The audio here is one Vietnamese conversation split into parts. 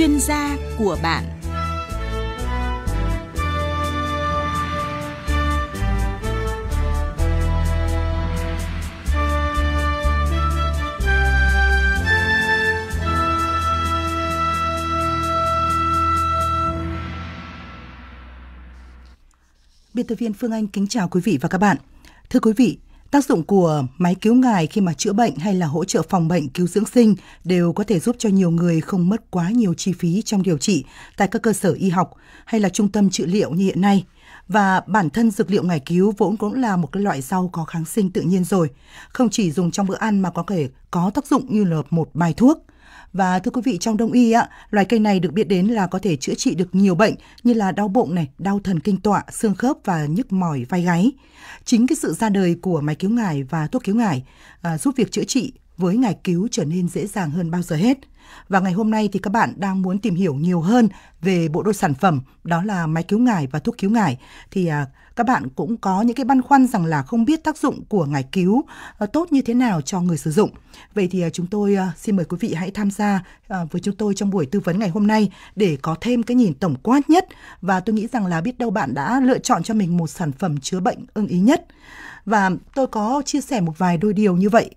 chuyên gia của bạn. Biên tập viên Phương Anh kính chào quý vị và các bạn. Thưa quý vị, Tác dụng của máy cứu ngài khi mà chữa bệnh hay là hỗ trợ phòng bệnh cứu dưỡng sinh đều có thể giúp cho nhiều người không mất quá nhiều chi phí trong điều trị tại các cơ sở y học hay là trung tâm trị liệu như hiện nay. Và bản thân dược liệu ngải cứu vốn cũng là một cái loại rau có kháng sinh tự nhiên rồi, không chỉ dùng trong bữa ăn mà có thể có tác dụng như là một bài thuốc – và thưa quý vị, trong đông y á, loài cây này được biết đến là có thể chữa trị được nhiều bệnh như là đau bụng này, đau thần kinh tọa, xương khớp và nhức mỏi vai gáy. Chính cái sự ra đời của máy cứu ngải và thuốc cứu ngải à, giúp việc chữa trị với ngài cứu trở nên dễ dàng hơn bao giờ hết. Và ngày hôm nay thì các bạn đang muốn tìm hiểu nhiều hơn về bộ đôi sản phẩm đó là máy cứu ngải và thuốc cứu ngải thì à, các bạn cũng có những cái băn khoăn rằng là không biết tác dụng của ngải cứu ờ, tốt như thế nào cho người sử dụng. Vậy thì à, chúng tôi à, xin mời quý vị hãy tham gia với chúng tôi trong buổi tư vấn ngày hôm nay để có thêm cái nhìn tổng quát nhất và tôi nghĩ rằng là biết đâu bạn đã lựa chọn cho mình một sản phẩm chữa bệnh ưng ý nhất. Và tôi có chia sẻ một vài đôi điều như vậy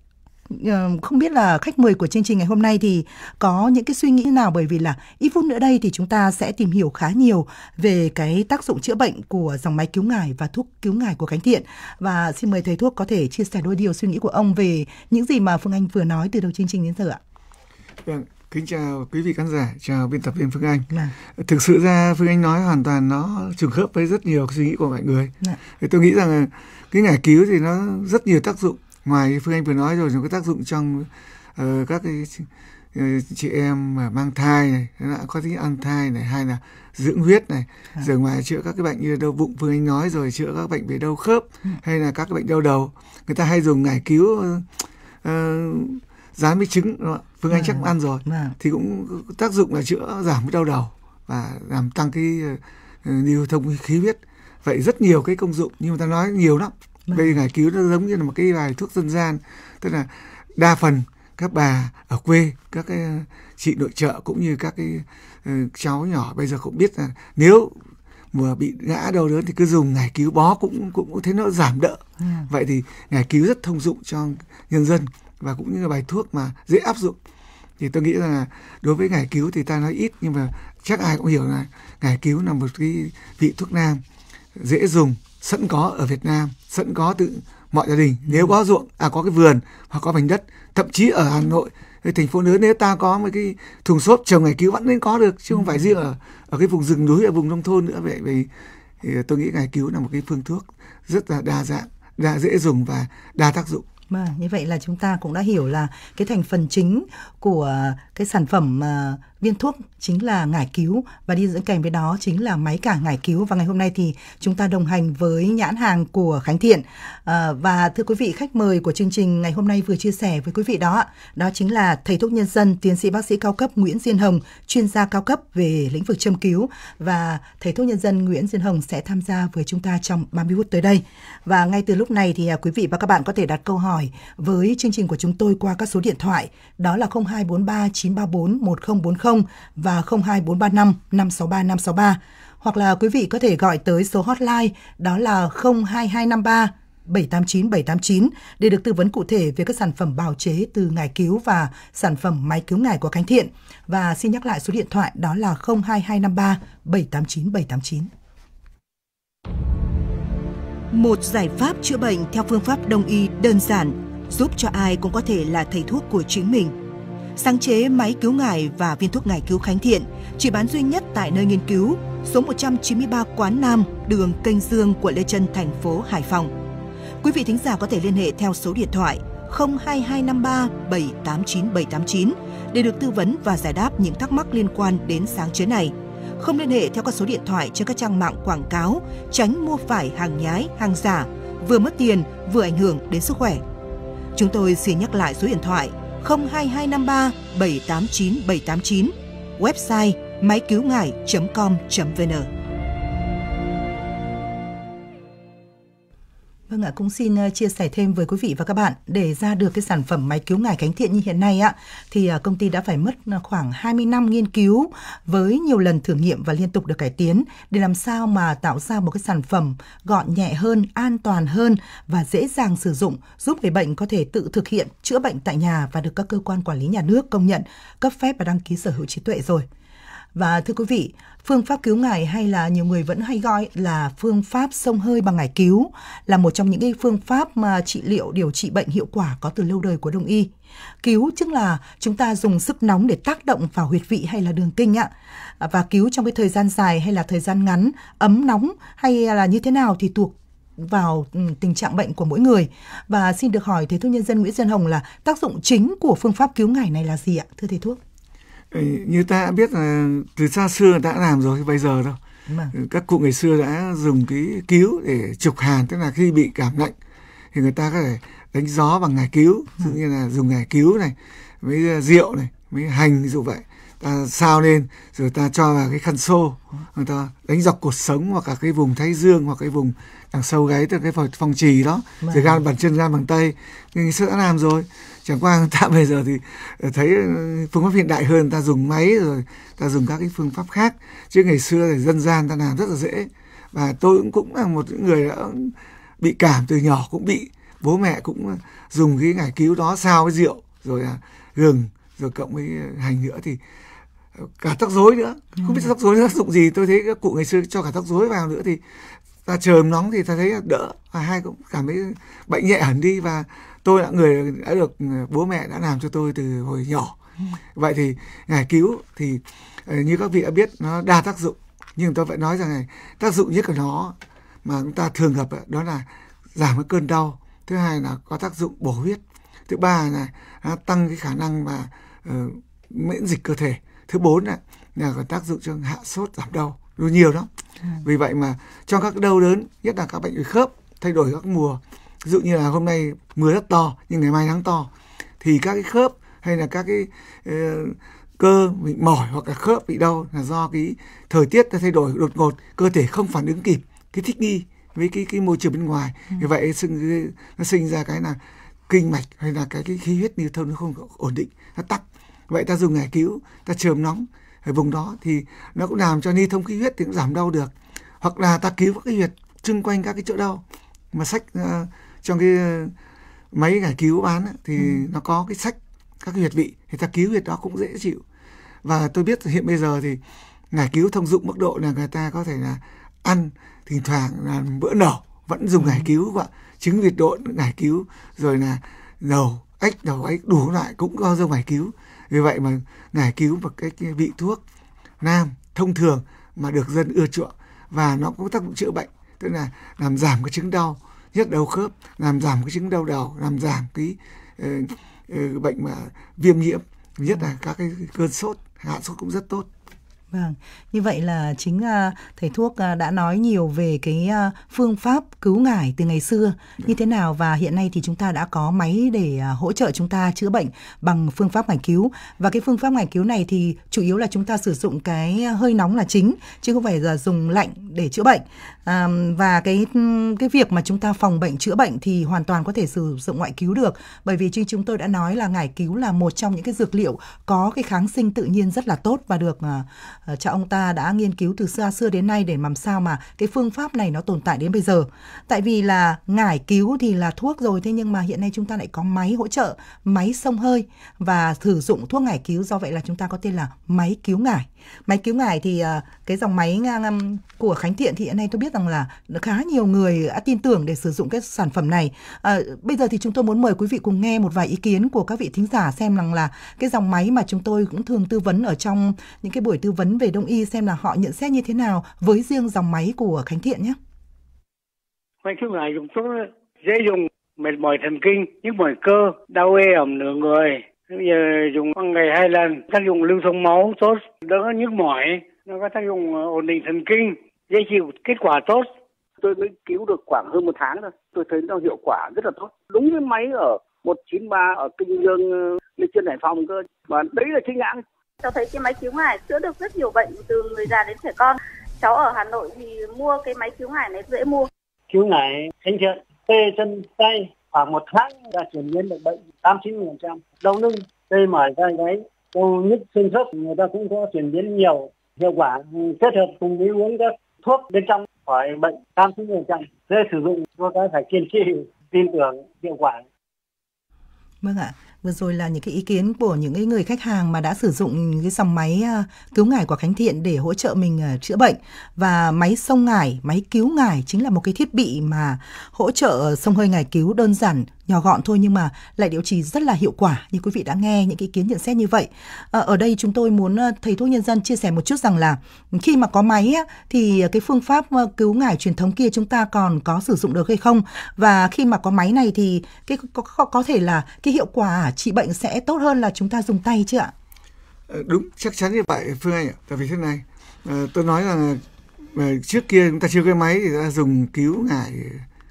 Ờ, không biết là khách mời của chương trình ngày hôm nay thì có những cái suy nghĩ nào bởi vì là ít phút nữa đây thì chúng ta sẽ tìm hiểu khá nhiều về cái tác dụng chữa bệnh của dòng máy cứu ngải và thuốc cứu ngải của cánh Thiện và xin mời thầy thuốc có thể chia sẻ đôi điều suy nghĩ của ông về những gì mà Phương Anh vừa nói từ đầu chương trình đến giờ ạ. Vâng, kính chào quý vị khán giả, chào biên tập viên Phương Anh. Là. Vâng. Thực sự ra Phương Anh nói hoàn toàn nó trùng khớp với rất nhiều suy nghĩ của mọi người. Là. Dạ. Tôi nghĩ rằng cái ngải cứu thì nó rất nhiều tác dụng ngoài phương anh vừa nói rồi nó có tác dụng trong uh, các cái ờ, chị em mà mang thai này nó có tính ăn thai này hay là dưỡng huyết này à. rồi ngoài chữa các cái bệnh như đau bụng phương anh nói rồi chữa các bệnh về đau khớp ừ. hay là các cái bệnh đau đầu người ta hay dùng ngải cứu uh, ờ, rán với trứng đúng phương anh chắc vâng ăn rồi vâng. thì cũng tác dụng là chữa giảm cái đau đầu và làm tăng cái lưu thông khí huyết vậy rất nhiều cái công dụng nhưng mà ta nói nhiều lắm Vâng. Đây ngải cứu nó giống như là một cái bài thuốc dân gian, tức là đa phần các bà ở quê, các cái ờ, chị nội trợ cũng như các cái ờ, cháu nhỏ bây giờ cũng biết là nếu mà bị ngã đau đớn thì cứ dùng ngải cứu bó cũng cũng thế nó giảm đỡ. Ừ. Vậy thì ngải cứu rất thông dụng cho nhân dân và cũng như là bài thuốc mà dễ áp dụng. Thì tôi nghĩ là đối với ngải cứu thì ta nói ít nhưng mà chắc ai cũng hiểu là ngải cứu là một cái vị thuốc nam dễ dùng sẵn có ở Việt Nam, sẵn có tự mọi gia đình. Nếu ừ. có ruộng, à có cái vườn hoặc có mảnh đất, thậm chí ở Hà ừ. Nội thành phố lớn nếu ta có một cái thùng xốp trồng ngày cứu vẫn nên có được chứ không phải ừ. riêng ở ở cái vùng rừng núi ở vùng nông thôn nữa vậy vì tôi nghĩ ngày cứu là một cái phương thuốc rất là đa dạng đa dễ dùng và đa tác dụng mà vâng, như vậy là chúng ta cũng đã hiểu là cái thành phần chính của cái sản phẩm à, viên thuốc chính là ngải cứu và đi dẫn kèm với đó chính là máy cả ngải cứu và ngày hôm nay thì chúng ta đồng hành với nhãn hàng của Khánh Thiện à, và thưa quý vị khách mời của chương trình ngày hôm nay vừa chia sẻ với quý vị đó đó chính là thầy thuốc nhân dân tiến sĩ bác sĩ cao cấp Nguyễn Diên Hồng chuyên gia cao cấp về lĩnh vực châm cứu và thầy thuốc nhân dân Nguyễn Diên Hồng sẽ tham gia với chúng ta trong 30 phút tới đây và ngay từ lúc này thì à, quý vị và các bạn có thể đặt câu hỏi với chương trình của chúng tôi qua các số điện thoại đó là 0243 934 1040 và 02435 563 563 hoặc là quý vị có thể gọi tới số hotline đó là 02253 789 789 để được tư vấn cụ thể về các sản phẩm bào chế từ ngải cứu và sản phẩm máy cứu ngải của Khánh Thiện. Và xin nhắc lại số điện thoại đó là 02253 789 789. Một giải pháp chữa bệnh theo phương pháp đông y đơn giản giúp cho ai cũng có thể là thầy thuốc của chính mình – sáng chế máy cứu ngải và viên thuốc ngải cứu Khánh Thiện, chỉ bán duy nhất tại nơi nghiên cứu, số 193 Quán Nam, đường Kênh Dương, quận Lê Trân, thành phố Hải Phòng. Quý vị thính giả có thể liên hệ theo số điện thoại 02253 789789 để được tư vấn và giải đáp những thắc mắc liên quan đến sáng chế này. Không liên hệ theo các số điện thoại trên các trang mạng quảng cáo, tránh mua phải hàng nhái, hàng giả, vừa mất tiền vừa ảnh hưởng đến sức khỏe. Chúng tôi xin nhắc lại số điện thoại 02253 02253 789 789, website máy cứu ngải.com.vn. Vâng ạ, cũng xin ờ, chia sẻ thêm với quý vị và các bạn để ra được cái sản phẩm máy cứu ngải cánh thiện như hiện nay ạ thì ờ, công ty đã phải mất ờ, khoảng 20 năm nghiên cứu với nhiều lần thử nghiệm và liên tục được cải tiến để làm sao mà tạo ra một cái sản phẩm gọn nhẹ hơn, an toàn hơn và dễ dàng sử dụng giúp người bệnh có thể tự thực hiện chữa bệnh tại nhà và được các cơ quan quản lý nhà nước công nhận, cấp phép và đăng ký sở hữu trí tuệ rồi. Và thưa quý vị, phương pháp cứu ngải hay là nhiều người vẫn hay gọi là phương pháp sông hơi bằng ngải cứu là một trong những cái phương pháp mà trị liệu điều trị bệnh hiệu quả có từ lâu đời của đông y. Cứu tức là chúng ta dùng sức nóng để tác động vào huyệt vị hay là đường kinh ạ. Và cứu trong cái thời gian dài hay là thời gian ngắn, ấm nóng hay là như thế nào thì thuộc vào ừ, tình trạng bệnh của mỗi người và xin được hỏi thầy thuốc nhân dân Nguyễn Xuân Hồng là tác dụng chính của phương pháp cứu ngải này là gì ạ thưa thầy thuốc Ừ, như ta đã biết là từ xa xưa đã làm rồi bây giờ đâu các cụ ngày xưa đã dùng cái cứu để trục hàn tức là khi bị cảm lạnh thì người ta có thể đánh gió bằng ngải cứu ví ừ. nhiên là dùng ngải cứu này với à, rượu này với hành ví dụ vậy ta sao lên rồi ta cho vào cái khăn xô người ta đánh dọc cột sống hoặc cả cái vùng thái dương hoặc cái vùng đằng sâu gáy tức cái phòng trì đó rồi gan bàn chân gan bằng tay người xưa đã làm rồi chẳng qua ta bây giờ thì thấy phương pháp hiện đại hơn ta dùng máy rồi ta dùng các cái phương pháp khác chứ ngày xưa thì dân gian ta làm rất là dễ và tôi cũng cũng là một người đã bị cảm từ nhỏ cũng bị bố mẹ cũng dùng cái ngải cứu đó sao với rượu rồi là gừng rồi cộng với hành nữa thì ờ, cả tóc rối nữa không biết ừ. tóc rối tác dụng gì tôi thấy các cụ ngày xưa cho cả tóc rối vào nữa thì ta chờ nóng thì ta thấy đỡ và hai cũng cảm thấy bệnh nhẹ hẳn đi và tôi là người đã được ừ, bố mẹ đã làm cho tôi từ hồi nhỏ vậy thì ngải à, cứu thì ờ, như các vị đã biết nó đa tác dụng nhưng tôi phải nói rằng này tác dụng nhất của nó mà chúng ta thường gặp đó là giảm cái cơn đau thứ hai là có tác dụng bổ huyết thứ ba là nó tăng cái khả năng mà uh, miễn dịch cơ thể thứ bốn là, là có tác dụng cho hạ sốt giảm đau nó nhiều lắm ừ. vì vậy mà trong các đau đớn nhất là các bệnh về khớp thay đổi các mùa ví dụ như là hôm nay mưa rất to nhưng ngày mai nắng to thì các cái khớp hay là các cái uh, cơ bị mỏi hoặc là khớp bị đau là do cái thời tiết thay đổi đột ngột cơ thể không phản ứng kịp cái thích nghi với cái cái môi trường bên ngoài ừ. như vậy sinh nó sinh ra cái là kinh mạch hay là cái cái khí huyết lưu thông nó không ổn định nó tắc vậy ta dùng ngải cứu ta chườm nóng ở vùng đó thì nó cũng làm cho ni thông khí huyết thì cũng giảm đau được hoặc là ta cứu các cái huyệt xung quanh các cái chỗ đau mà sách uh, trong cái máy giải cứu bán ấy, thì ừ. nó có cái sách các cái huyệt vị thì ta cứu huyệt đó cũng dễ chịu và tôi biết hiện bây giờ thì giải cứu thông dụng mức độ là người ta có thể là ăn thỉnh thoảng là bữa nở vẫn dùng ừ. cứu và trứng vịt độn giải cứu rồi là dầu ếch đầu ếch đủ loại cũng có dùng giải cứu vì vậy mà giải cứu một cái vị thuốc nam thông thường mà được dân ưa chuộng và nó cũng tác dụng chữa bệnh tức là làm giảm cái chứng đau nhức đầu khớp làm giảm cái chứng đau đầu làm giảm cái uh, uh, bệnh mà viêm nhiễm nhất là các cái cơn sốt hạ sốt cũng rất tốt Vâng, như vậy là chính à, thầy thuốc à, đã nói nhiều về cái à, phương pháp cứu ngải từ ngày xưa như thế nào và hiện nay thì chúng ta đã có máy để hỗ trợ chúng ta chữa bệnh bằng phương pháp ngải cứu và cái phương pháp ngải cứu này thì chủ yếu là chúng ta sử dụng cái hơi nóng là chính chứ không phải là dùng lạnh để chữa bệnh à, và cái cái việc mà chúng ta phòng bệnh chữa bệnh thì hoàn toàn có thể sử dụng ngoại cứu được bởi vì như chúng tôi đã nói là ngải cứu là một trong những cái dược liệu có cái kháng sinh tự nhiên rất là tốt và được Ờ, cha ông ta đã nghiên cứu từ xa xưa đến nay để làm sao mà cái phương pháp này nó tồn tại đến bây giờ. Tại vì là ngải cứu thì là thuốc rồi thế nhưng mà hiện nay chúng ta lại có máy hỗ trợ, máy sông hơi và sử dụng thuốc ngải cứu do vậy là chúng ta có tên là máy cứu ngải. Máy cứu ngải thì ờ, cái dòng máy của Khánh Thiện thì hiện nay tôi biết rằng là khá nhiều người đã tin tưởng để sử dụng cái sản phẩm này. À, bây giờ thì chúng tôi muốn mời quý vị cùng nghe một vài ý kiến của các vị thính giả xem rằng là cái dòng máy mà chúng tôi cũng thường tư vấn ở trong những cái buổi tư vấn về đông y xem là họ nhận xét như thế nào với riêng dòng máy của Khánh Thiện nhé. Mấy thuốc này dùng tốt dễ dùng mệt mỏi thần kinh, nhức mỏi cơ, đau ê ẩm nửa người. Bây giờ dùng một ngày hai lần, tác dụng lưu thông máu tốt, đỡ nhức mỏi, nó có tác dụng ờ, ổn định thần kinh, dễ chịu, kết quả tốt. Tôi mới cứu được khoảng hơn một tháng thôi. Tôi thấy nó hiệu quả rất là tốt. Đúng với máy ở 193 ở Kinh Dương, ờ, Lê trên Hải Phòng cơ. Và đấy là chính hãng cháu thấy cái máy cứu hỏa chữa được rất nhiều bệnh từ người già đến trẻ con cháu ở Hà Nội thì mua cái máy cứu hỏa này dễ mua cứu này anh thiện tê chân tay khoảng một tháng đã chuyển biến được bệnh tám chín phần trăm đau lưng tê mỏi vai gáy đau nhức xương khớp người ta cũng có chuyển biến nhiều hiệu quả kết hợp cùng với uống các thuốc bên trong khỏi bệnh tám chín phần trăm dễ sử dụng cho ta phải kiên trì tin tưởng hiệu quả vâng ạ Vừa rồi là những cái ý kiến của những cái người khách hàng mà đã sử dụng cái dòng máy ờ, cứu ngải của Khánh Thiện để hỗ trợ mình ờ, chữa bệnh và máy sông ngải, máy cứu ngải chính là một cái thiết bị mà hỗ trợ sông hơi ngải cứu đơn giản nhỏ gọn thôi nhưng mà lại điều trị rất là hiệu quả như quý vị đã nghe những ý kiến nhận xét như vậy ờ, ở đây chúng tôi muốn ờ, thầy thuốc nhân dân chia sẻ một chút rằng là khi mà có máy thì cái phương pháp ờ, cứu ngải truyền thống kia chúng ta còn có sử dụng được hay không và khi mà có máy này thì cái có, có thể là cái hiệu quả trị bệnh sẽ tốt hơn là chúng ta dùng tay chứ ạ đúng chắc chắn như vậy phương anh ạ tại vì thế này tôi nói rằng trước kia chúng ta chưa có máy thì ta dùng cứu ngải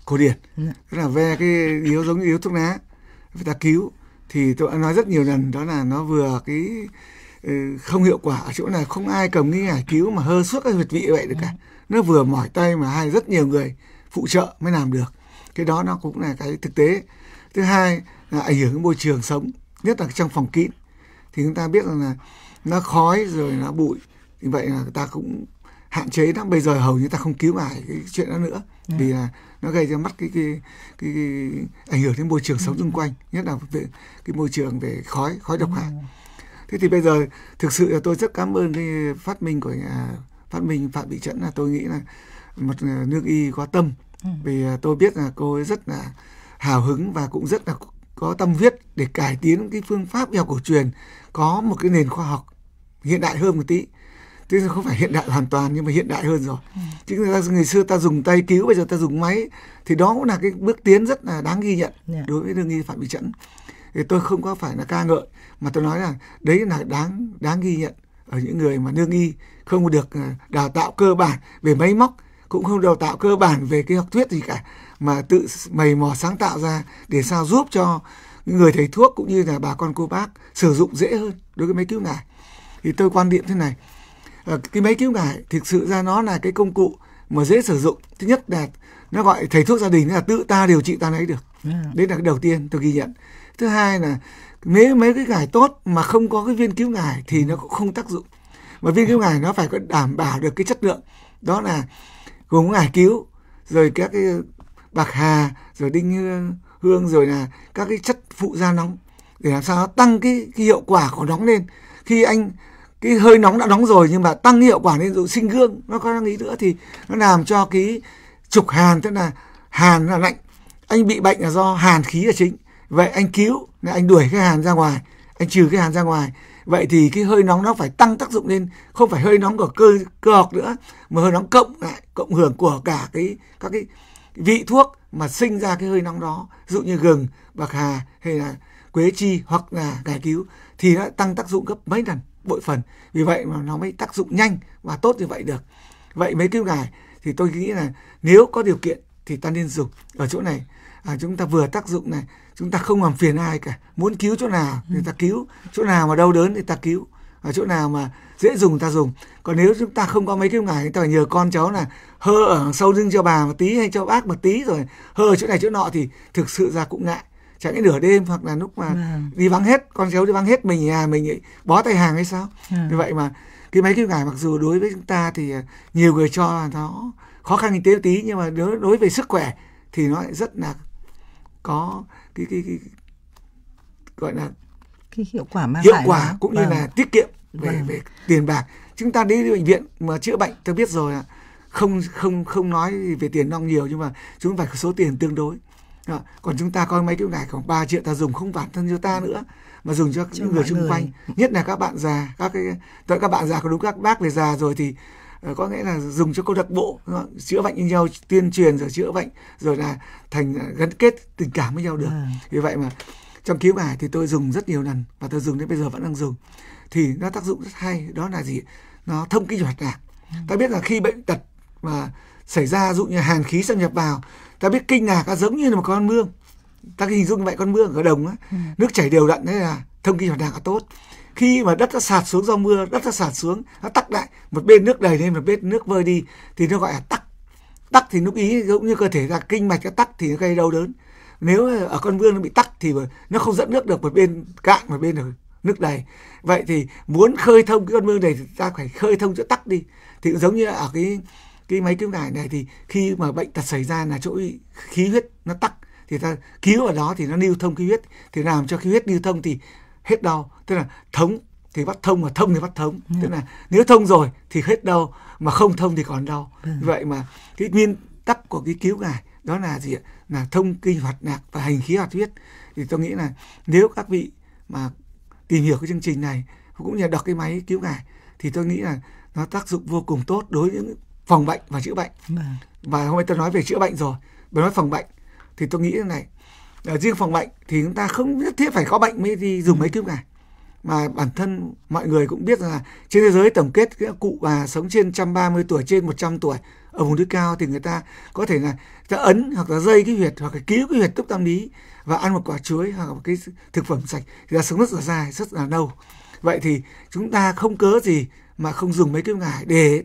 cổ điển dạ. tức là về cái yếu giống như yếu thuốc lá người ta cứu thì tôi đã nói rất nhiều lần đó là nó vừa cái ừ, không hiệu quả ở chỗ này, không ai cầm cái ngải cứu mà hơ suốt cái huyệt vị vậy được cả dạ. nó vừa mỏi tay mà hai rất nhiều người phụ trợ mới làm được cái đó nó cũng là cái thực tế thứ hai là ảnh hưởng đến môi trường sống nhất là trong phòng kín thì chúng ta biết rằng là nó khói rồi nó bụi như vậy là người ta cũng hạn chế lắm bây giờ hầu như ta không cứu lại cái chuyện đó nữa ừ. vì là nó gây ra mất cái cái, cái cái ảnh hưởng đến môi trường ừ. sống xung quanh nhất là về cái môi trường về khói khói độc dạ. hại thế thì bây giờ thực sự là tôi rất cảm ơn cái phát minh của nhà phát minh phạm thị trẫn là tôi nghĩ là một ờ, nước y có tâm ừ. vì ờ, tôi biết là cô ấy rất là hào hứng và cũng rất là có tâm viết để cải tiến cái phương pháp y học cổ truyền có một cái nền khoa học hiện đại hơn một tí tức là không phải hiện đại hoàn toàn nhưng mà hiện đại hơn rồi chứ ta, người xưa ta dùng tay cứu bây giờ ta dùng máy thì đó cũng là cái bước tiến rất là đáng ghi nhận dạ. đối với đương y phạm bị chẩn thì tôi không có phải là ca ngợi mà tôi nói là đấy là đáng đáng ghi nhận ở những người mà nương y không được ờ, đào tạo cơ bản về máy móc cũng không đào tạo cơ bản về cái học thuyết gì cả mà tự mày mò sáng tạo ra để sao giúp cho người thầy thuốc cũng như là bà con cô bác sử dụng dễ hơn đối với máy cứu nạn thì tôi quan điểm thế này Ờ, cái máy cứu ngải thực sự ra nó là cái công cụ mà dễ sử dụng thứ nhất là nó gọi thầy thuốc gia đình là tự ta điều trị ta lấy được dạ. đấy là cái đầu tiên tôi ghi nhận thứ hai là nếu mấy cái ngải tốt mà không có cái viên cứu ngải thì ừ. nó cũng không tác dụng mà viên cứu dạ. ngải nó phải có đảm bảo được cái chất lượng đó là gồm ngải cứu rồi các cái ờ, bạc hà rồi đinh hương, ờ, hương rồi là các cái chất phụ da nóng để làm sao nó tăng cái, cái hiệu quả của nóng lên khi anh cái hơi nóng đã nóng rồi nhưng mà tăng hiệu quả lên dụ sinh gương nó có năng lý nữa thì nó làm cho cái trục hàn tức là hàn là lạnh anh bị bệnh là do hàn khí là chính vậy anh cứu là anh đuổi cái hàn ra ngoài anh trừ cái hàn ra ngoài vậy thì cái hơi nóng nó phải tăng tác dụng lên không phải hơi nóng của cơ cơ học nữa mà hơi nóng cộng lại cộng hưởng của cả cái các cái vị thuốc mà sinh ra cái hơi nóng đó ví dụ như gừng bạc hà hay là quế chi hoặc là cải cứu thì nó tăng tác dụng gấp mấy lần bội phần vì vậy mà nó mới tác dụng nhanh và tốt như vậy được vậy mấy cái này thì tôi nghĩ là nếu có điều kiện thì ta nên dùng ở chỗ này à, chúng ta vừa tác dụng này chúng ta không làm phiền ai cả muốn cứu chỗ nào thì ta cứu chỗ nào mà đau đớn thì ta cứu ở chỗ nào mà dễ dùng ta dùng còn nếu chúng ta không có mấy cái ngải ta phải nhờ con cháu là hơ ở sâu lưng cho bà một tí hay cho bác một tí rồi hơ ở chỗ này chỗ nọ thì thực sự ra cũng ngại chẳng cái nửa đêm hoặc là lúc mà vâng. đi vắng hết con cháu đi vắng hết mình nhà mình bó tay hàng hay sao dạ. vâng. như vậy mà cái máy cứu hỏa mặc dù đối với chúng ta thì à, nhiều người cho là nó khó khăn kinh tế tí nhưng mà đối đối về sức khỏe thì nó lại rất là có cái cái, cái gọi là cái hiệu quả mang hiệu lại quả đó. cũng vâng. như là vâng. tiết kiệm về vâng. về tiền bạc chúng ta đi bệnh viện mà chữa bệnh tôi biết rồi không không không nói về tiền nong nhiều nhưng mà chúng phải số tiền tương đối đó. còn chúng ta coi mấy cái này khoảng 3 triệu ta dùng không bản thân cho ta nữa mà dùng cho những người xung quanh nhất là các bạn già các cái tới các bạn già có đúng các bác về già rồi thì ờ, có nghĩa là dùng cho câu lạc bộ chữa bệnh với nhau tuyên truyền rồi chữa bệnh rồi là thành ờ, gắn kết tình cảm với nhau được à. vì vậy mà trong cứu bài thì tôi dùng rất nhiều lần và tôi dùng đến bây giờ vẫn đang dùng thì nó tác dụng rất hay đó là gì nó thông kinh hoạt lạc ta biết là khi bệnh tật mà xảy ra dụ như hàn khí xâm nhập vào ta biết kinh là nó giống như là một con mương ta hình dung như vậy con mương ở đồng á, ừ. nước chảy đều đặn thế là thông kinh hoạt đạc nó tốt khi mà đất nó sạt xuống do mưa đất nó sạt xuống nó tắc lại một bên nước đầy lên một bên nước vơi đi thì nó gọi là tắc tắc thì lúc ý giống như cơ thể ta kinh mạch nó tắc thì nó gây đau đớn nếu ở con vương nó bị tắc thì nó không dẫn nước được một bên cạn một bên nước đầy vậy thì muốn khơi thông cái con mương này thì ta phải khơi thông chỗ tắc đi thì cũng giống như ở cái cái máy kim đại này thì khi mà bệnh tật xảy ra là chỗ khí huyết nó tắc thì ta cứu ở đó thì nó lưu thông khí huyết thì làm cho khí huyết lưu thông thì hết đau tức là thống thì bắt thông mà thông thì bắt thống ừ. tức là nếu thông rồi thì hết đau mà không thông thì còn đau ừ. vậy mà cái nguyên tắc của cái cứu ngải đó là gì ạ là thông kinh hoạt lạc và hành khí hoạt huyết thì tôi nghĩ là nếu các vị mà tìm hiểu cái chương trình này cũng như đọc cái máy cứu ngải thì tôi nghĩ là nó tác dụng vô cùng tốt đối với những phòng bệnh và chữa bệnh vâng. và hôm nay tôi nói về chữa bệnh rồi tôi nói phòng bệnh thì tôi nghĩ thế này ở à, riêng phòng bệnh thì chúng ta không nhất thiết phải có bệnh mới đi dùng ừ. máy cứu này mà bản thân mọi người cũng biết rằng là trên thế giới tổng kết cái cụ bà sống trên 130 tuổi trên 100 tuổi ở vùng núi cao thì người ta có thể là ta ấn hoặc là dây cái huyệt hoặc là cứu cái huyệt túc tâm lý và ăn một quả chuối hoặc một cái thực phẩm sạch thì ta sống rất là dài rất là lâu vậy thì chúng ta không cớ gì mà không dùng mấy cái ngải để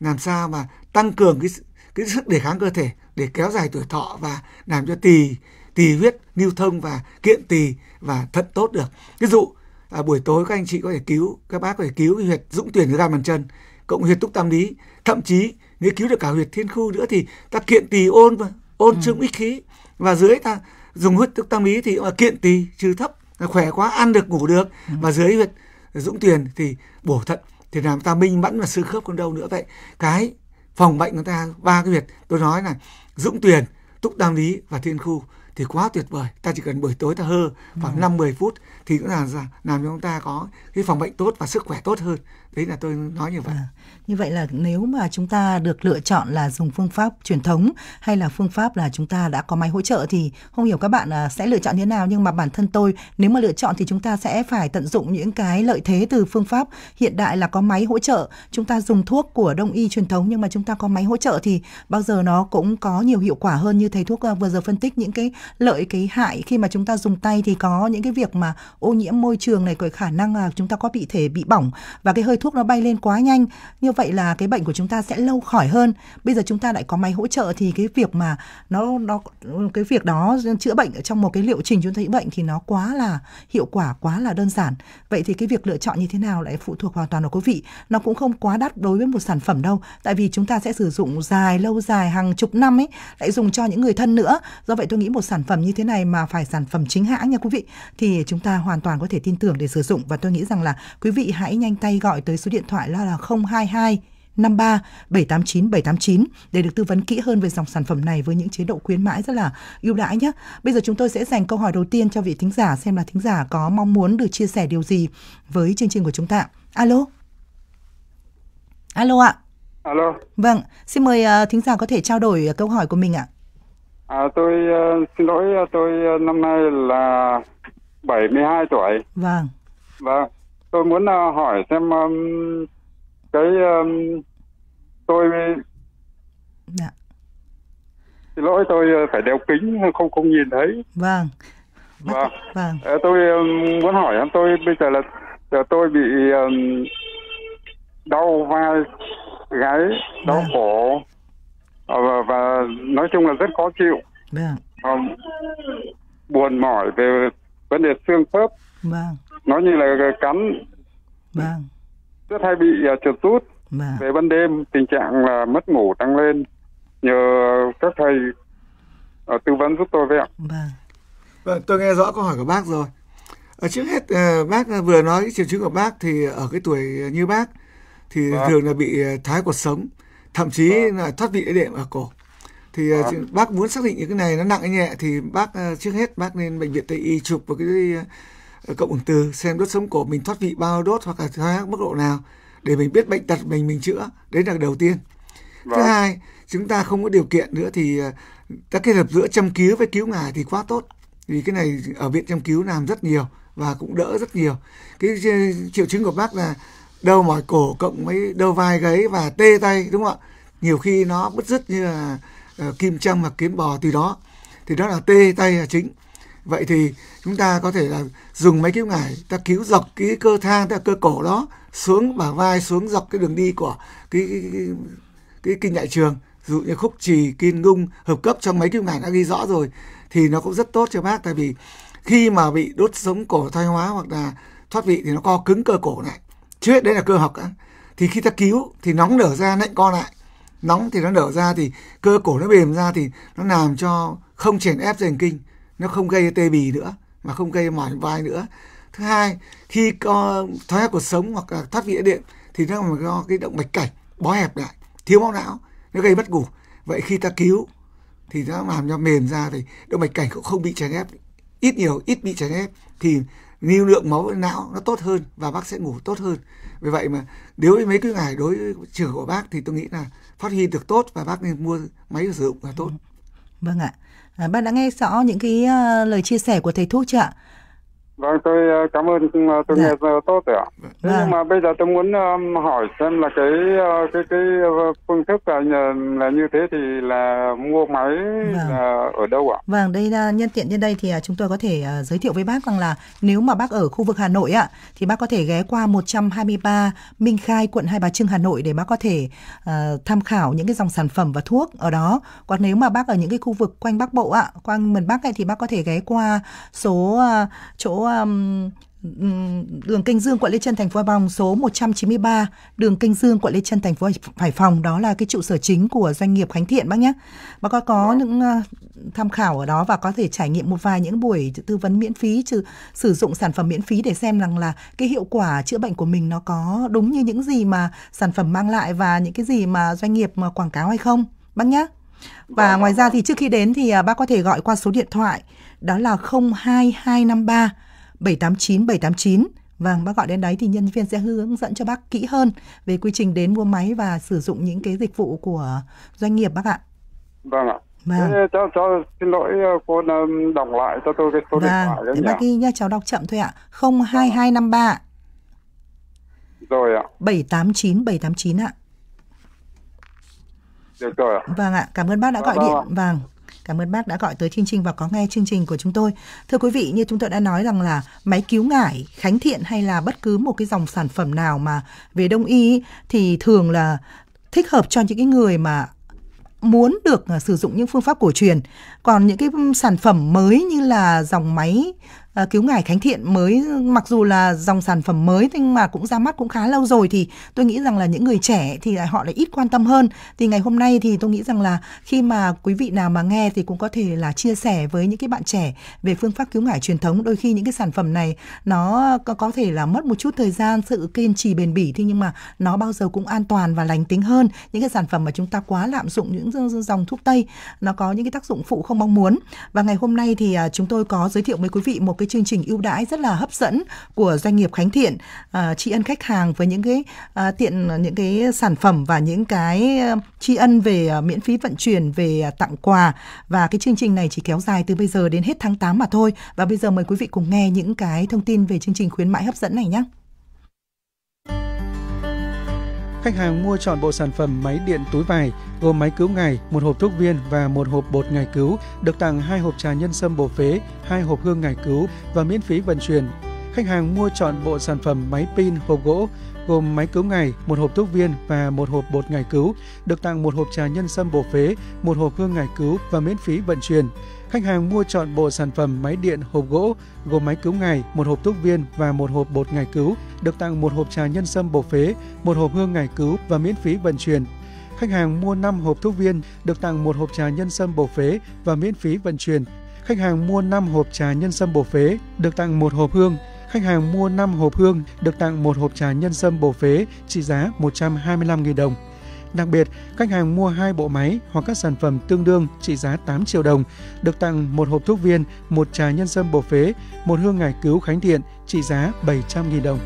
làm sao mà tăng cường cái cái sức đề kháng cơ thể để kéo dài tuổi thọ và làm cho tỳ tỳ huyết lưu thông và kiện tỳ và thận tốt được ví dụ à, buổi tối các anh chị có thể cứu các bác có thể cứu huyệt dũng tuyển gan bàn chân cộng huyệt túc tam lý thậm chí nếu cứu được cả huyệt thiên khu nữa thì ta kiện tỳ ôn ôn ừ. trương ích khí và dưới ta dùng huyệt túc tam lý thì mà kiện tỳ trừ thấp khỏe quá ăn được ngủ được ừ. và dưới huyệt dũng tuyền thì bổ thận thì làm ta minh mẫn và sư khớp còn đâu nữa vậy cái phòng bệnh người ta ba cái việc tôi nói là dũng tuyền túc tam lý và thiên khu thì quá tuyệt vời ta chỉ cần buổi tối ta hơ khoảng ừ. năm mười phút thì cũng là làm cho chúng ta có cái phòng bệnh tốt và sức khỏe tốt hơn đấy là tôi nói như vậy à, như vậy là nếu mà chúng ta được lựa chọn là dùng phương pháp truyền thống hay là phương pháp là chúng ta đã có máy hỗ trợ thì không hiểu các bạn à, sẽ lựa chọn thế nào nhưng mà bản thân tôi nếu mà lựa chọn thì chúng ta sẽ phải tận dụng những cái lợi thế từ phương pháp hiện đại là có máy hỗ trợ chúng ta dùng thuốc của đông y truyền thống nhưng mà chúng ta có máy hỗ trợ thì bao giờ nó cũng có nhiều hiệu quả hơn như thầy thuốc à, vừa giờ phân tích những cái lợi cái hại khi mà chúng ta dùng tay thì có những cái việc mà ô nhiễm môi trường này có khả năng là chúng ta có bị thể bị bỏng và cái hơi thuốc nó bay lên quá nhanh như vậy là cái bệnh của chúng ta sẽ lâu khỏi hơn bây giờ chúng ta lại có máy hỗ trợ thì cái việc mà nó nó cái việc đó chữa bệnh ở trong một cái liệu trình chúng ta chữa bệnh thì nó quá là hiệu quả quá là đơn giản vậy thì cái việc lựa chọn như thế nào lại phụ thuộc hoàn toàn vào quý vị nó cũng không quá đắt đối với một sản phẩm đâu tại vì chúng ta sẽ sử dụng dài lâu dài hàng chục năm ấy lại dùng cho những người thân nữa do vậy tôi nghĩ một sản phẩm như thế này mà phải sản phẩm chính hãng nha quý vị thì chúng ta hoàn toàn có thể tin tưởng để sử dụng và tôi nghĩ rằng là quý vị hãy nhanh tay gọi tới tới số điện thoại là là 022 53 789 789 để được tư vấn kỹ hơn về dòng sản phẩm này với những chế độ khuyến mãi rất là ưu đãi nhé. Bây giờ chúng tôi sẽ dành câu hỏi đầu tiên cho vị thính giả xem là thính giả có mong muốn được chia sẻ điều gì với chương trình của chúng ta. Alo. Alo ạ. Alo. Vâng, xin mời uh, thính giả có thể trao đổi uh, câu hỏi của mình ạ. À, tôi uh, xin lỗi, à, tôi uh, năm nay là 72 tuổi. Vâng. Vâng tôi muốn uh, hỏi xem um, cái um, tôi dạ. xin lỗi tôi ờ, phải đeo kính không không nhìn thấy vâng vâng, vâng. Ờ, tôi um, muốn hỏi anh tôi bây giờ là giờ tôi bị um, đau vai gáy đau vâng. cổ và, và nói chung là rất khó chịu vâng. um, buồn mỏi về vấn đề xương khớp vâng nó như là cắn vâng rất hay bị uh, à, chuột rút vâng. về ban đêm tình trạng là mất ngủ tăng lên nhờ các thầy uh, tư vấn giúp tôi với ạ vâng. vâng tôi nghe rõ câu hỏi của bác rồi ở ờ, trước hết uh, bác vừa nói triệu chứng của bác thì ở cái tuổi như bác thì vâng. thường là bị ờ, thái cuộc sống thậm chí vâng. là thoát vị đệm ở cổ thì à. bác muốn xác định những cái này nó nặng hay nhẹ thì bác trước hết bác nên bệnh viện tây y chụp vào cái Ờ, cộng hưởng từ xem đốt sống cổ mình thoát vị bao đốt hoặc là thoái mức độ nào để mình biết bệnh tật mình mình chữa đấy là đầu tiên vâng. thứ hai chúng ta không có điều kiện nữa thì ờ, ta kết hợp giữa chăm cứu với cứu ngài thì quá tốt vì cái này ở viện chăm cứu làm rất nhiều và cũng đỡ rất nhiều cái triệu chứng của bác là đau mỏi cổ cộng mấy đau vai gáy và tê tay đúng không ạ nhiều khi nó bứt rứt như là ờ, kim châm hoặc kiếm bò từ đó thì đó là tê tay là chính vậy thì chúng ta có thể là dùng mấy cái ngải ta cứu dọc cái cơ thang ta cơ cổ đó xuống bả vai xuống dọc cái đường đi của cái cái, cái, cái kinh đại trường dụ như khúc trì kim ngung hợp cấp trong mấy cái ngải đã ghi rõ rồi thì nó cũng rất tốt cho bác tại vì khi mà bị đốt sống cổ thoái hóa hoặc là thoát vị thì nó co cứng cơ cổ này trước đấy là cơ học đã. thì khi ta cứu thì nóng nở ra nạnh co lại nóng thì nó nở ra thì cơ cổ nó mềm ra thì nó làm cho không chèn ép dành kinh nó không gây tê bì nữa mà không gây mỏi vai nữa thứ hai khi có thoái hóa cuộc sống hoặc là thoát vị đĩa đệm thì nó là do cái động mạch cảnh bó hẹp lại thiếu máu não nó gây mất ngủ vậy khi ta cứu thì nó làm cho mềm ra thì động mạch cảnh cũng không bị chèn ép ít nhiều ít bị chèn ép thì lưu lượng máu não nó tốt hơn và bác sẽ ngủ tốt hơn vì vậy mà nếu với mấy cái ngày đối với trường của bác thì tôi nghĩ là phát huy được tốt và bác nên mua máy sử dụng là tốt vâng ạ À, bạn đã nghe rõ những cái ờ, lời chia sẻ của thầy thuốc chưa ạ? Vâng, tôi ờ, cảm ơn ừ, tôi dạ. nghe tốt rồi ạ. Thế nhưng vâng. mà bây giờ tôi muốn ờ, hỏi xem là cái ờ, cái cái phương thức là là như thế thì là mua máy vâng. ở đâu ạ? Vâng, đây là nhân tiện trên đây thì chúng tôi có thể giới thiệu với bác rằng là nếu mà bác ở khu vực Hà Nội ạ thì bác có thể ghé qua 123 Minh Khai quận Hai Bà Trưng Hà Nội để bác có thể uh, tham khảo những cái dòng sản phẩm và thuốc ở đó. Còn nếu mà bác ở những cái khu vực quanh Bắc Bộ ạ, quanh miền Bắc này thì bác có thể ghé qua số uh, chỗ um, đường Kinh Dương quận Lê Trân thành phố Hải Phòng số 193 đường Kinh Dương quận Lê Trân thành phố Hải Phòng đó là cái trụ sở chính của doanh nghiệp Khánh Thiện bác nhé bác có có dạ. những ờ, tham khảo ở đó và có thể trải nghiệm một vài những buổi tư vấn miễn phí trừ sử dụng sản phẩm miễn phí để xem rằng là cái hiệu quả chữa bệnh của mình nó có đúng như những gì mà sản phẩm mang lại và những cái gì mà doanh nghiệp mà ờ, quảng cáo hay không bác nhé và vâng ngoài ra thì trước khi đến thì à, bác có thể gọi qua số điện thoại đó là 02253 789 789 Vâng, bác gọi đến đấy thì nhân viên sẽ hướng dẫn cho bác kỹ hơn về quy trình đến mua máy và sử dụng những cái dịch vụ của doanh nghiệp bác ạ. Vâng ạ. Vâng. Thế cháu, cháu xin lỗi ờ, cô ờ, đọc lại cho tôi cái số điện vâng, thoại đấy bác ghi nhá, cháu đọc chậm thôi ạ. 02253 Rồi ạ. 789 789 ạ. Được rồi ạ. Vâng ạ, cảm ơn bác đã vâng, gọi vâng điện. Vâng. Cảm ơn bác đã gọi tới chương trình và có nghe chương trình của chúng tôi. Thưa quý vị, như chúng tôi đã nói rằng là máy cứu ngải, khánh thiện hay là bất cứ một cái dòng sản phẩm nào mà về đông y thì thường là thích hợp cho những cái người mà muốn được à, sử dụng những phương pháp cổ truyền còn những cái sản phẩm mới như là dòng máy Ờ, cứu ngải khánh thiện mới mặc dù là dòng sản phẩm mới nhưng mà cũng ra mắt cũng khá lâu rồi thì tôi nghĩ rằng là những người trẻ thì họ lại ít quan tâm hơn thì ngày hôm nay thì tôi nghĩ rằng là khi mà quý vị nào mà nghe thì cũng có thể là chia sẻ với những cái bạn trẻ về phương pháp cứu ngải truyền thống đôi khi những cái sản phẩm này nó có, có thể là mất một chút thời gian sự kiên trì bền bỉ thế nhưng mà nó bao giờ cũng an toàn và lành tính hơn những cái sản phẩm mà chúng ta quá lạm dụng những dòng thuốc tây nó có những cái tác dụng phụ không mong muốn và ngày hôm nay thì à, chúng tôi có giới thiệu với quý vị một cái chương trình ưu đãi rất là hấp dẫn của doanh nghiệp Khánh Thiện à, tri ân khách hàng với những cái à, tiện những cái sản phẩm và những cái à, tri ân về miễn phí vận chuyển về tặng quà và cái chương trình này chỉ kéo dài từ bây giờ đến hết tháng 8 mà thôi. Và bây giờ mời quý vị cùng nghe những cái thông tin về chương trình khuyến mãi hấp dẫn này nhé. Khách hàng mua chọn bộ sản phẩm máy điện túi vải gồm máy cứu ngày, một hộp thuốc viên và một hộp bột ngày cứu, được tặng hai hộp trà nhân sâm bổ phế, hai hộp hương ngày cứu và miễn phí vận chuyển. Khách hàng mua chọn bộ sản phẩm máy pin hộp gỗ gồm máy cứu ngày, một hộp thuốc viên và một hộp bột ngày cứu, được tặng một hộp trà nhân sâm bổ phế, một hộp hương ngày cứu và miễn phí vận chuyển. Khách hàng mua chọn bộ sản phẩm máy điện hộp gỗ gồm máy cứu ngày, một hộp thuốc viên và một hộp bột ngày cứu, được tặng một hộp trà nhân sâm bổ phế, một hộp hương ngày cứu và miễn phí vận chuyển. Khách hàng mua 5 hộp thuốc viên, được tặng một hộp trà nhân sâm bổ phế và miễn phí vận chuyển. Khách hàng mua 5 hộp trà nhân sâm bổ phế, được tặng một hộp hương, khách hàng mua 5 hộp hương được tặng một hộp trà nhân sâm bổ phế trị giá 125.000 đồng. Đặc biệt, khách hàng mua hai bộ máy hoặc các sản phẩm tương đương trị giá 8 triệu đồng được tặng một hộp thuốc viên, một trà nhân sâm bổ phế, một hương ngải cứu khánh thiện trị giá 700.000 đồng.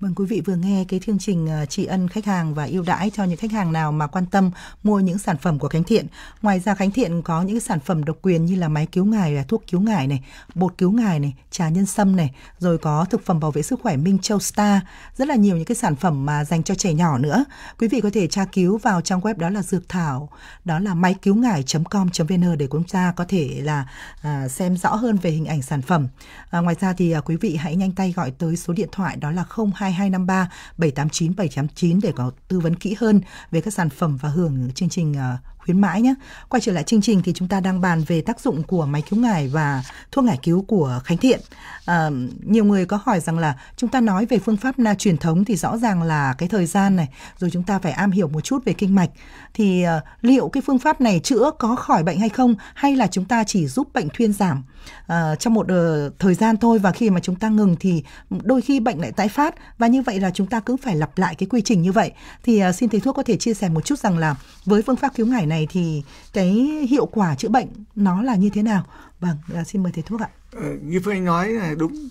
Vâng, quý vị vừa nghe cái chương trình à, tri ân khách hàng và ưu đãi cho những khách hàng nào mà quan tâm mua những sản phẩm của Khánh Thiện. Ngoài ra Khánh Thiện có những sản phẩm độc quyền như là máy cứu ngài, là thuốc cứu ngài này, bột cứu ngài này, trà nhân sâm này, rồi có thực phẩm bảo vệ sức khỏe Minh Châu Star, rất là nhiều những cái sản phẩm mà dành cho trẻ nhỏ nữa. Quý vị có thể tra cứu vào trang web đó là dược thảo, đó là máy cứu ngài.com.vn để chúng ta có thể là à, xem rõ hơn về hình ảnh sản phẩm. À, ngoài ra thì à, quý vị hãy nhanh tay gọi tới số điện thoại đó là 02 2253 789 789 để có tư vấn kỹ hơn về các sản phẩm và hưởng chương trình ờ, khuyến mãi nhé. Quay trở lại chương trình thì chúng ta đang bàn về tác dụng của máy cứu ngải và thuốc ngải cứu của Khánh Thiện. À, nhiều người có hỏi rằng là chúng ta nói về phương pháp na truyền thống thì rõ ràng là cái thời gian này rồi chúng ta phải am hiểu một chút về kinh mạch thì à, liệu cái phương pháp này chữa có khỏi bệnh hay không hay là chúng ta chỉ giúp bệnh thuyên giảm à, trong một uh, thời gian thôi và khi mà chúng ta ngừng thì đôi khi bệnh lại tái phát và như vậy là chúng ta cứ phải lặp lại cái quy trình như vậy thì à, xin thầy thuốc có thể chia sẻ một chút rằng là với phương pháp cứu ngải này thì cái hiệu quả chữa bệnh nó là như thế nào? Vâng, à, xin mời thầy thuốc ạ. À, như Phương Anh nói là đúng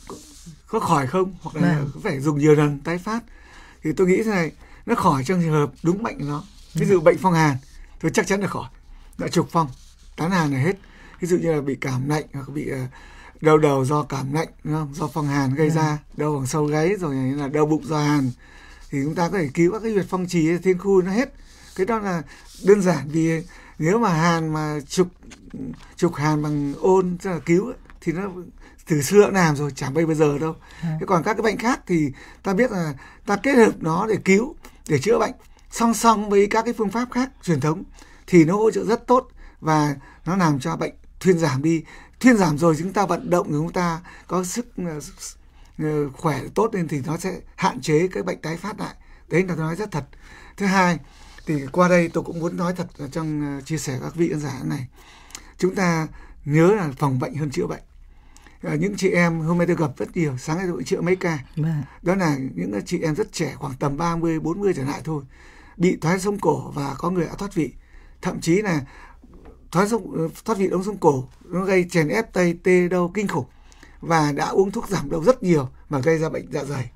có khỏi không hoặc là có vâng. phải dùng nhiều lần tái phát thì tôi nghĩ thế này nó khỏi trong trường hợp đúng bệnh nó ví dụ bệnh phong hàn tôi chắc chắn là khỏi đã trục phong tán hàn là hết ví dụ như là bị cảm lạnh hoặc bị ờ, đau đầu do cảm lạnh không? do phong hàn gây ra vâng. đau bằng sâu gáy rồi là đau bụng do hàn thì chúng ta có thể cứu các cái huyệt phong trì thiên khu nó hết cái đó là đơn giản vì nếu mà hàn mà chụp chụp hàn bằng ôn tức là cứu ấy, thì nó từ xưa đã làm rồi chẳng bây giờ đâu à. thế còn các cái bệnh khác thì ta biết là ta kết hợp nó để cứu để chữa bệnh song song với các cái phương pháp khác truyền thống thì nó hỗ trợ rất tốt và nó làm cho bệnh thuyên giảm đi thuyên giảm rồi chúng ta vận động chúng ta có sức ờ, ờ, khỏe tốt lên thì nó sẽ hạn chế cái bệnh tái phát lại đấy là tôi nói rất thật thứ hai thì qua đây tôi cũng muốn nói thật trong ờ, chia sẻ các vị khán giả này chúng ta nhớ là phòng bệnh hơn chữa bệnh à, những chị em hôm nay tôi gặp rất nhiều sáng nay tôi chữa mấy ca vâng. đó là những chị em rất trẻ khoảng tầm 30 40 trở lại thôi bị thoái sống cổ và có người đã thoát vị thậm chí là thoát sống ờ, thoát vị ống sống cổ nó gây chèn ép tay tê đau kinh khủng và đã uống thuốc giảm đau rất nhiều mà gây ra bệnh dạ dày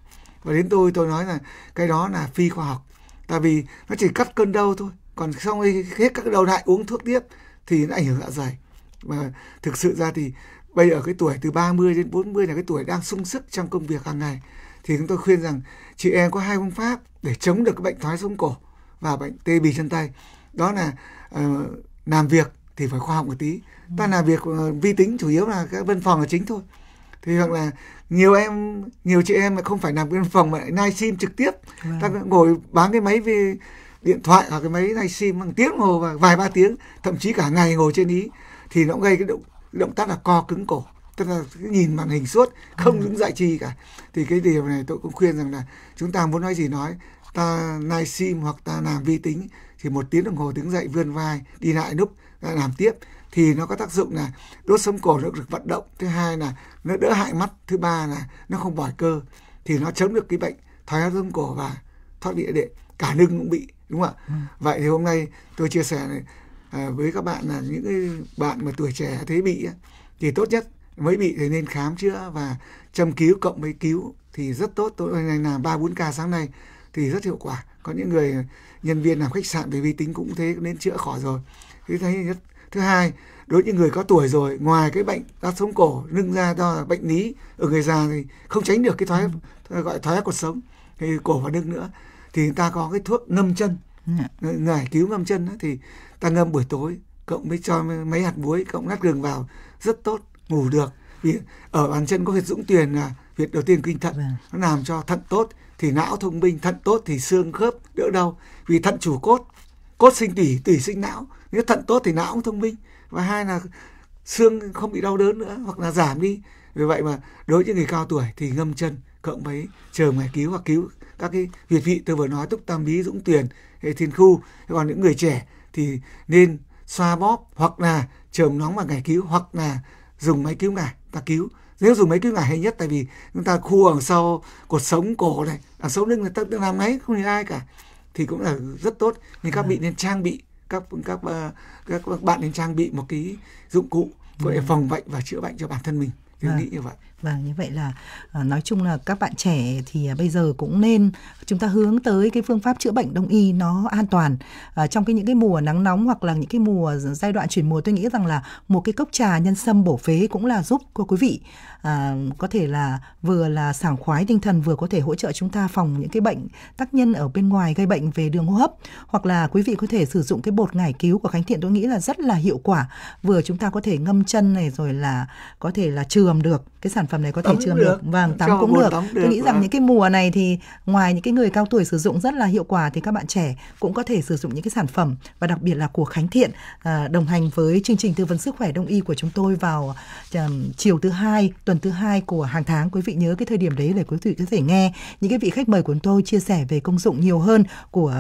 và đến tôi tôi nói là cái đó là phi khoa học tại vì nó chỉ cắt cơn đau thôi còn xong rồi hết các đau lại uống thuốc tiếp thì nó ảnh hưởng dạ dày và thực sự ra thì bây giờ cái tuổi từ 30 đến 40 là cái tuổi đang sung sức trong công việc hàng ngày thì chúng tôi khuyên rằng chị em có hai phương pháp để chống được cái bệnh thoái sống cổ và bệnh tê bì chân tay đó là uh, làm việc thì phải khoa học một tí ta làm việc uh, vi tính chủ yếu là các văn phòng là chính thôi thì hoặc là nhiều em nhiều chị em lại không phải làm bên phòng mà nay sim trực tiếp wow. Vâng. ta ngồi bán cái máy về điện thoại hoặc cái máy nay sim bằng tiếng hồ và vài ba tiếng thậm chí cả ngày ngồi trên ý thì nó gây cái động động tác là co cứng cổ tức là nhìn màn hình suốt không vâng. đứng dậy chi cả thì cái điều này tôi cũng khuyên rằng là chúng ta muốn nói gì nói ta nai sim hoặc ta làm vi tính thì một tiếng đồng hồ đứng dậy vươn vai đi lại núp làm tiếp thì nó có tác dụng là đốt sống cổ nó được vận động thứ hai là nó đỡ hại mắt thứ ba là nó không bỏi cơ thì nó chống được cái bệnh thoái hóa sống cổ và thoát vị đệ cả lưng cũng bị đúng không ạ ừ. vậy thì hôm nay tôi chia sẻ này, à, với các bạn là những cái bạn mà tuổi trẻ thế bị thì tốt nhất mới bị thì nên khám chữa và châm cứu cộng với cứu thì rất tốt tôi này là ba bốn ca sáng nay thì rất hiệu quả có những người nhân viên làm khách sạn về vi tính cũng thế nên chữa khỏi rồi thế thấy nhất thứ hai đối với những người có tuổi rồi ngoài cái bệnh đau sống cổ lưng ra do bệnh lý ở người già thì không tránh được cái thoái gọi thoái cuộc sống cái cổ và lưng nữa thì người ta có cái thuốc ngâm chân dạ. giải cứu ngâm chân thì ta ngâm buổi tối cộng với cho mấy hạt muối cộng lát gừng vào rất tốt ngủ được vì ở bàn chân có huyệt dũng tuyền là huyệt đầu tiên kinh thận vâng. nó làm cho thận tốt thì não thông minh thận tốt thì xương khớp đỡ đau vì thận chủ cốt cốt sinh tủy tủy sinh não nếu thận tốt thì não cũng thông minh và hai là xương không bị đau đớn nữa hoặc là giảm đi vì vậy mà đối với người cao tuổi thì ngâm chân cộng với chờ ngày cứu hoặc cứu các cái việt vị tôi vừa nói túc tam bí dũng tuyền hệ thiên khu còn những người trẻ thì nên xoa bóp hoặc là chườm nóng bằng ngày cứu hoặc là dùng máy cứu ngải ta cứu nếu dùng máy cứu ngải hay nhất tại vì chúng ta khu ở sau cột sống cổ này ở sống lưng là ta làm máy không thì ai cả thì cũng là rất tốt nhưng các à. nên trang bị các các ờ, các bạn nên trang bị một cái dụng cụ để dạ. phòng bệnh và chữa bệnh cho bản thân mình tôi à. nghĩ như vậy và như vậy là à, nói chung là các bạn trẻ thì à, bây giờ cũng nên chúng ta hướng tới cái phương pháp chữa bệnh đông y nó an toàn à, trong cái những cái mùa nắng nóng hoặc là những cái mùa giai đoạn chuyển mùa tôi nghĩ rằng là một cái cốc trà nhân sâm bổ phế cũng là giúp cô quý vị à, có thể là vừa là sảng khoái tinh thần vừa có thể hỗ trợ chúng ta phòng những cái bệnh tác nhân ở bên ngoài gây bệnh về đường hô hấp hoặc là quý vị có thể sử dụng cái bột ngải cứu của khánh thiện tôi nghĩ là rất là hiệu quả vừa chúng ta có thể ngâm chân này rồi là có thể là trường được cái sản phẩm phẩm này có thể chườm được. được. Vâng, tắm cũng được. Tắm được. Tôi nghĩ rằng vâng. những cái mùa này thì ngoài những cái người cao tuổi sử dụng rất là hiệu quả thì các bạn trẻ cũng có thể sử dụng những cái sản phẩm và đặc biệt là của Khánh Thiện à, đồng hành với chương trình tư vấn sức khỏe đông y của chúng tôi vào chiều thứ hai, tuần thứ hai của hàng tháng. Quý vị nhớ cái thời điểm đấy để quý vị có thể nghe những cái vị khách mời của tôi chia sẻ về công dụng nhiều hơn của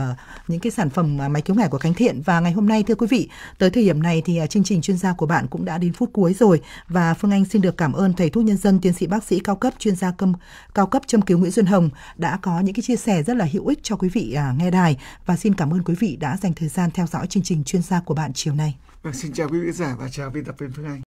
những cái sản phẩm máy cứu ngải của Khánh Thiện và ngày hôm nay thưa quý vị, tới thời điểm này thì à, chương trình chuyên gia của bạn cũng đã đến phút cuối rồi và Phương Anh xin được cảm ơn thầy thuốc nhân dân tiến sĩ bác sĩ cao cấp chuyên gia câm cao cấp châm cứu Nguyễn Xuân Hồng đã có những cái chia sẻ rất là hữu ích cho quý vị à, nghe đài và xin cảm ơn quý vị đã dành thời gian theo dõi chương trình chuyên gia của bạn chiều nay. Vâng, xin chào quý vị giả và chào biên tập viên Phương Anh.